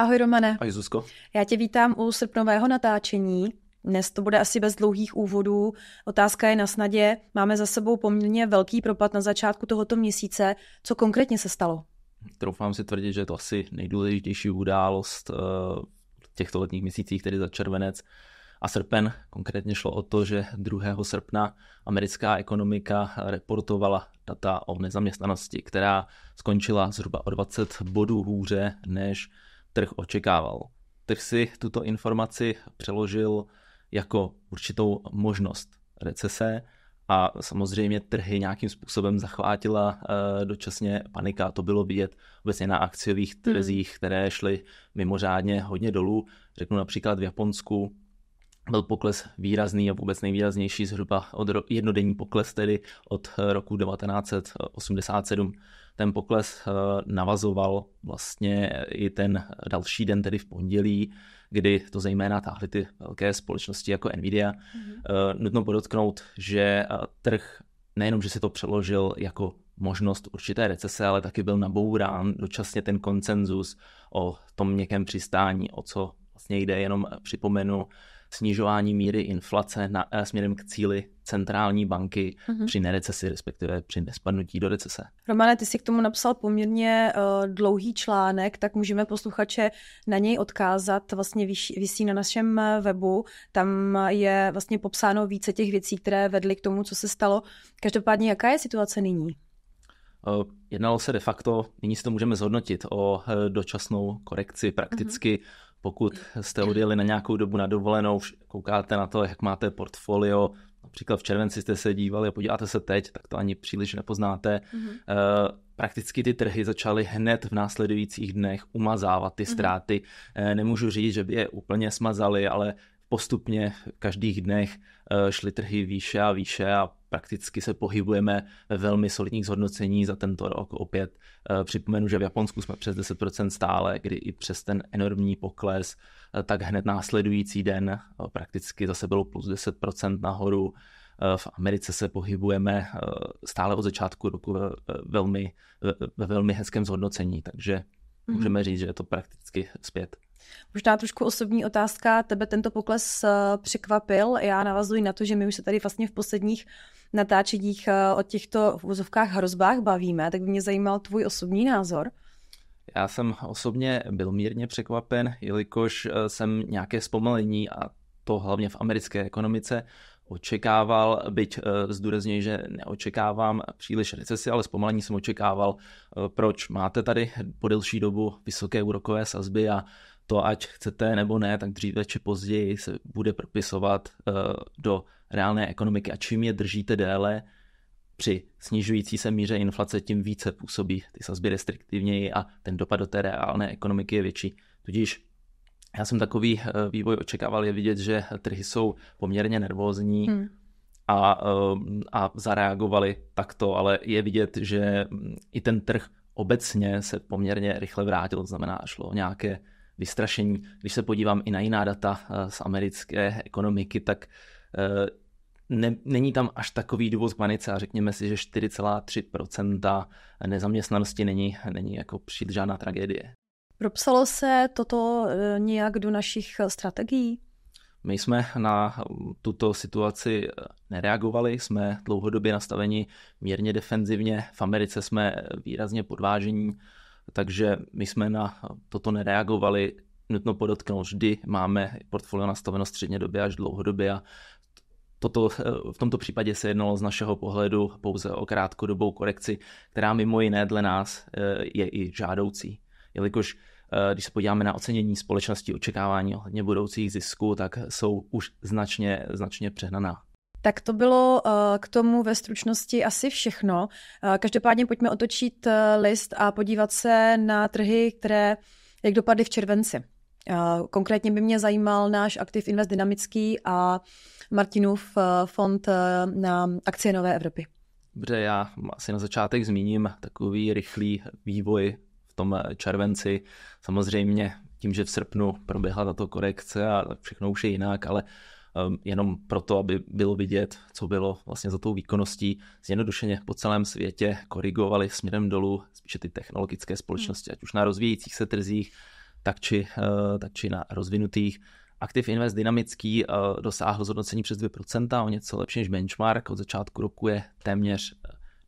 Ahoj Romane. Ahoj Zuzko. Já tě vítám u srpnového natáčení. Dnes to bude asi bez dlouhých úvodů. Otázka je na snadě. Máme za sebou poměrně velký propad na začátku tohoto měsíce. Co konkrétně se stalo? Troufám si tvrdit, že je to asi nejdůležitější událost eh, v těchto letních měsících, tedy za červenec a srpen. Konkrétně šlo o to, že 2. srpna americká ekonomika reportovala data o nezaměstnanosti, která skončila zhruba o 20 bodů hůře než trh očekával. Trh si tuto informaci přeložil jako určitou možnost recese a samozřejmě trhy nějakým způsobem zachvátila eh, dočasně panika. To bylo vidět obecně na akciových hmm. trzích, které šly mimořádně hodně dolů. Řeknu například v Japonsku byl pokles výrazný a vůbec nejvýraznější zhruba od ro- jednodenní pokles tedy od eh, roku 1987. Ten pokles eh, navazoval vlastně eh, i ten další den, tedy v pondělí, kdy to zejména táhly ty velké společnosti jako Nvidia. Mm-hmm. Nutno podotknout, že trh nejenom, že si to přeložil jako možnost určité recese, ale taky byl nabourán dočasně ten koncenzus o tom měkkém přistání, o co vlastně jde, jenom připomenu, snižování míry inflace na, eh, směrem k cíli centrální banky mm-hmm. při nerecesi, respektive při nespadnutí do recese. Romane, ty jsi k tomu napsal poměrně uh, dlouhý článek, tak můžeme posluchače na něj odkázat, vlastně vysí, na našem eh, webu, tam je vlastně popsáno více těch věcí, které vedly k tomu, co se stalo. Každopádně, jaká je situace nyní? Jednalo se de facto, nyní si to můžeme zhodnotit, o dočasnou korekci prakticky mhm pokud jste odjeli na nějakou dobu na dovolenou, koukáte na to, jak máte portfolio, například v červenci jste se dívali a podíváte se teď, tak to ani příliš nepoznáte. Mm-hmm. Prakticky ty trhy začaly hned v následujících dnech umazávat ty mhm. ztráty. Mm-hmm. Nemůžu říct, že by je úplně smazaly, ale postupně v každých dnech eh, šly trhy výše a výše a prakticky se pohybujeme ve velmi solidních zhodnocení za tento rok. Opět eh, připomenu, že v Japonsku jsme přes 10% stále, kdy i přes ten enormní pokles, eh, tak hned následující den eh, prakticky zase bylo plus 10% nahoru. V Americe se pohybujeme stále od začátku roku ve velmi, ve velmi hezkém zhodnocení, takže mhm. můžeme říct, že je to prakticky zpět. Možná trošku osobní otázka, tebe tento pokles eh, překvapil. Já navazuji na to, že my už se tady vlastně v posledních natáčeních eh, o těchto vozovkách hrozbách bavíme, tak by mě zajímal tvůj osobní názor. Já jsem osobně byl mírně překvapen, jelikož eh, jsem nějaké zpomalení a to hlavně v americké ekonomice očekával, byť zdůrazněji, že neočekávám příliš recesi, ale zpomalení jsem očekával, proč máte tady po delší dobu vysoké úrokové sazby a to ať chcete nebo ne, tak dříve či později se bude propisovat eh, do reálné ekonomiky a čím je držíte déle, při snižující se míře inflace tím více působí ty sazby restriktivněji a ten dopad do té reálné ekonomiky je větší. Tudíž já jsem takový eh, vývoj očekával, je vidět, že trhy jsou poměrně nervózní hmm. a, eh, a zareagovali takto, ale je vidět, že mm, i ten trh obecně se poměrně rychle vrátil, to znamená, šlo o nějaké vystrašení. Když se podívám i na jiná data eh, z americké ekonomiky, tak eh, ne, není tam až takový důvod k panice a řekněme si, že 4,3% nezaměstnanosti není, není jako přijít žádná tragédie. Propsalo se toto eh, nějak do našich strategií? My jsme na tuto situaci nereagovali, jsme dlouhodobě nastaveni mírně defenzivně, v Americe jsme výrazně podvážení takže my jsme na toto nereagovali. Nutno podotknout, vždy máme portfolio nastaveno době až dlouhodobě a Toto, v tomto případě se jednalo z našeho pohledu pouze o krátkodobou korekci, která mimo jiné dle nás eh, je i žádoucí. Jelikož eh, když se podíváme na ocenění společnosti očekávání ohledně budoucích zisků, tak jsou už značně, značně přehnaná. Tak to bylo eh, k tomu ve stručnosti asi všechno. Eh, každopádně pojďme otočit eh, list a podívat se na trhy, které jak dopadly v červenci. Konkrétně by mě zajímal náš aktiv Invest Dynamický a Martinův fond na akcie Nové Evropy. Dobře, já asi na začátek zmíním takový rychlý vývoj v tom červenci. Samozřejmě tím, že v srpnu proběhla tato korekce a všechno už je jinak, ale Ehm, jenom proto, aby bylo vidět, co bylo vlastně za tou výkonností. Zjednodušeně po celém světě korigovali směrem dolů spíše ty technologické společnosti, ať už na rozvíjících se trzích, tak či, eh, tak či na rozvinutých. Aktiv Invest dynamický eh, dosáhl zhodnocení přes 2%, o něco lepší než benchmark, od začátku roku je téměř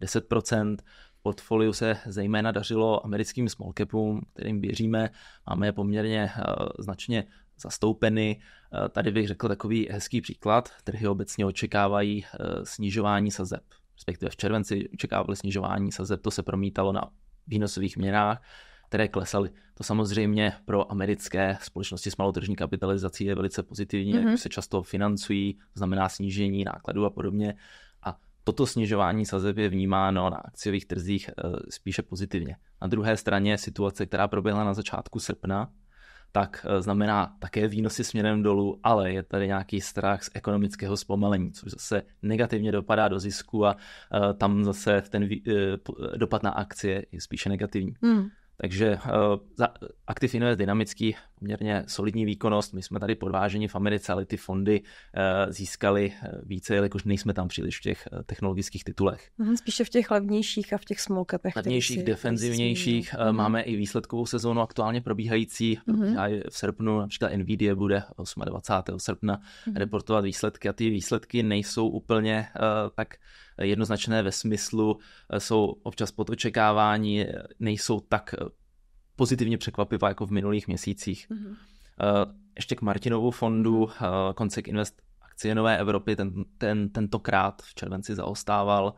10%. Eh, v portfoliu se zejména dařilo americkým small capům, kterým věříme. Máme je poměrně značně zastoupeny. Eh, tady bych řekl takový hezký příklad. Trhy obecně očekávají eh, snižování sazeb. Respektive v červenci očekávali snižování sazeb, to se promítalo na výnosových měnách, které klesaly. To samozřejmě pro americké společnosti s malou tržní kapitalizací je velice pozitivní, mm-hmm. jak mhm. se často financují, to znamená snížení nákladů a podobně. A toto snižování sazeb je vnímáno na akciových trzích eh, spíše pozitivně. Na druhé straně situace, která proběhla na začátku srpna, tak eh, znamená také výnosy směrem dolů, ale je tady nějaký strach z ekonomického zpomalení, což zase negativně dopadá do zisku a eh, tam zase ten eh, dopad na akcie je spíše negativní. Hmm. Takže aktiv Invest dynamický poměrně solidní výkonnost. My jsme tady podváženi v Americe, ale ty fondy eh, získali eh, více, jelikož nejsme tam příliš v těch eh, technologických titulech. Mhm, spíše v těch levnějších a v těch small capech. Levnějších, defenzivnějších. Jsi... Mhm. Máme i výsledkovou sezónu aktuálně probíhající. Mm-hmm. V srpnu například Nvidia bude 28. srpna mm-hmm. reportovat výsledky a ty výsledky nejsou úplně tak jednoznačné ve smyslu, jsou občas pod očekávání, nejsou tak pozitivně překvapivá jako v minulých měsících. Mm-hmm. Uh, ještě k Martinovu fondu, uh, Koncek Invest akcie Nové Evropy, ten, ten, tentokrát v červenci zaostával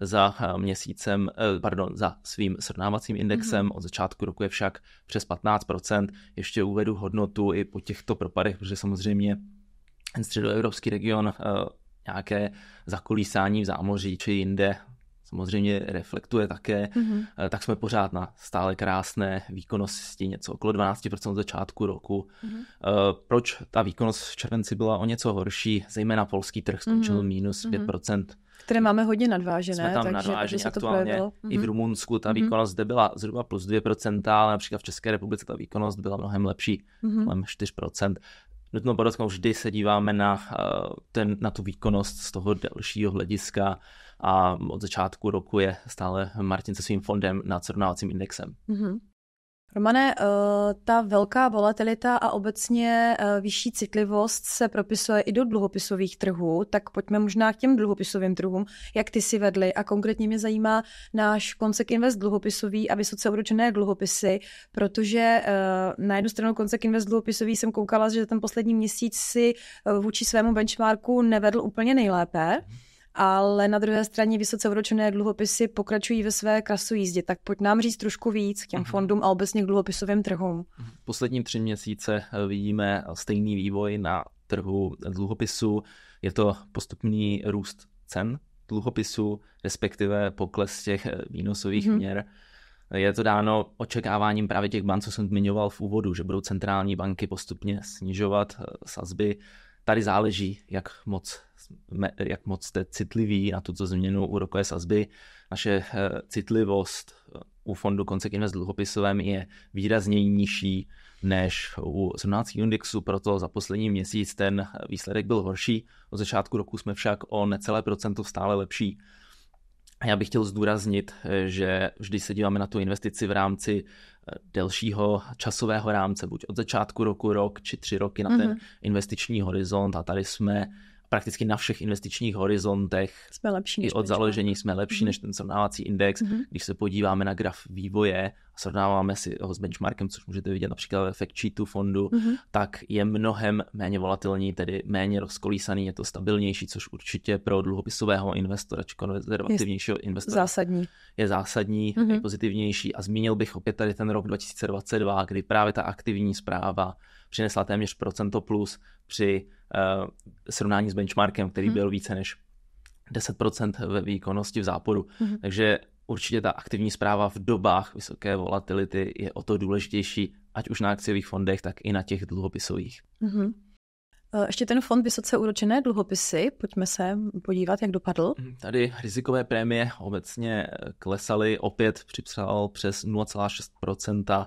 za eh, měsícem, pardon, za svým srovnávacím indexem. Mm-hmm. Od začátku roku je však přes 15%. Ještě uvedu hodnotu i po těchto propadech, protože samozřejmě ten středoevropský region nějaké zakolísání v zámoří či jinde samozřejmě reflektuje také, mm-hmm. tak jsme pořád na stále krásné výkonnosti, něco okolo 12% začátku roku. Mm-hmm. Proč ta výkonnost v červenci byla o něco horší, zejména polský trh mhm. skončil mm-hmm. minus 5%. Mhm. Které máme hodně nadvážené, Jsme tam takže, nadvážení takže se aktuálně. to I v mhm. Rumunsku ta mm-hmm. výkonnost zde byla zhruba plus 2%, ale například v České republice ta výkonnost byla mnohem lepší, mm-hmm. kolem 4% nutno podotknout, vždy se díváme na, eh, ten, na tu výkonnost z toho delšího hlediska a od začátku roku je stále Martin se svým fondem nad srovnávacím indexem. Mm-hmm. Romane, eh, ta velká volatilita a obecně eh, vyšší citlivost se propisuje i do dluhopisových trhů, tak pojďme možná k těm dluhopisovým trhům, jak ty si vedli a konkrétně mě zajímá náš Koncek Invest dluhopisový a vysoce obročené dluhopisy, protože eh, na jednu stranu Koncek Invest dluhopisový jsem koukala, že ten poslední měsíc si vůči svému benchmarku nevedl úplně nejlépe, mhm ale na druhé straně vysoce odročené dluhopisy pokračují ve své krasu jízdě. Tak pojď nám říct trošku víc k těm uh-huh. fondům a obecně k dluhopisovým trhům. Mhm. Poslední tři měsíce eh, vidíme eh, stejný vývoj na trhu dluhopisů. Je to postupný růst cen dluhopisů, respektive pokles těch eh, výnosových uh-huh. měr. Je to dáno očekáváním právě těch bank, co jsem zmiňoval v úvodu, že budou centrální banky postupně snižovat sazby tady záleží, jak moc, jak moc jste citliví na tuto změnu úrokové sazby. Naše eh, citlivost eh, u fondu Koncek Invest dluhopisovém je výrazně nižší než u 17 indexu, proto za poslední měsíc ten eh, výsledek byl horší. Od začátku roku jsme však o necelé procento stále lepší. Já bych chtěl zdůraznit, eh, že vždy se díváme na tu investici v rámci eh, delšího časového rámce, buď od začátku roku, rok či tři roky na mm-hmm. ten mhm. investiční horizont a tady jsme prakticky na všech investičních horizontech. Jsme lepší. I od založení jsme lepší mm-hmm. než ten srovnávací index. Mm-hmm. Když se podíváme na graf vývoje srovnáváme si ho s benchmarkem, což můžete vidět například ve fact sheetu fondu, mm-hmm. tak je mnohem méně volatilní, tedy méně rozkolísaný, je to stabilnější, což určitě pro dluhopisového investora či konzervativnějšího investora zásadní. je zásadní, mm-hmm. je mhm. pozitivnější. A zmínil bych opět tady ten rok 2022, kdy právě ta aktivní zpráva přinesla téměř procento plus při uh, srovnání s benchmarkem, který mm-hmm. byl více než 10% ve výkonnosti v záporu. Mm-hmm. Takže určitě ta aktivní zpráva v dobách vysoké volatility je o to důležitější, ať už na akciových fondech, tak i na těch dluhopisových. Mm-hmm. Ještě ten fond vysoce úročené dluhopisy, pojďme se podívat, jak dopadl. Mhm, tady rizikové prémie obecně e, klesaly, opět připsal přes 0,6%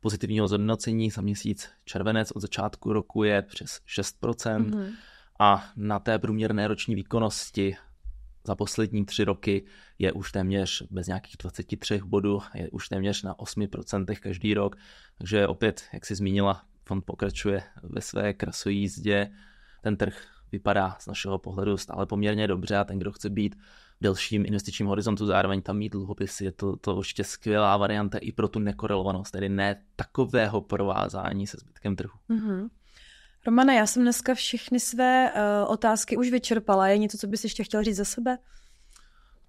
pozitivního zhodnocení za měsíc červenec od začátku roku je přes 6%. Mm-hmm. A na té průměrné roční výkonnosti za poslední tři roky je už téměř bez nějakých 23 bodů, je už téměř na 8% každý rok. Takže opět, jak si zmínila, fond pokračuje ve své krasojí jízdě. Ten trh vypadá z našeho pohledu stále poměrně dobře a ten, kdo chce být v delším investičním horizontu, zároveň tam mít dluhopisy, je to, to určitě skvělá varianta i pro tu nekorelovanost, tedy ne takového provázání se zbytkem trhu. Mm-hmm. Romana, já jsem dneska všechny své uh, otázky už vyčerpala. Je něco, co bys ještě chtěl říct za sebe?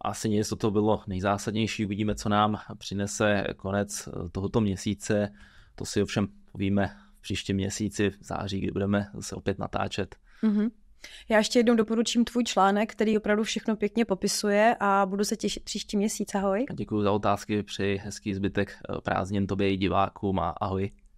Asi něco to bylo nejzásadnější. Uvidíme, co nám přinese konec eh, tohoto měsíce. To si ovšem povíme v příštím měsíci, v září, kdy budeme se opět natáčet. Mm-hmm. Já ještě jednou doporučím tvůj článek, který opravdu všechno pěkně popisuje a budu se těšit příští měsíc. Ahoj. Děkuji za otázky, přeji hezký zbytek eh, prázdnin tobě i divákům a ahoj.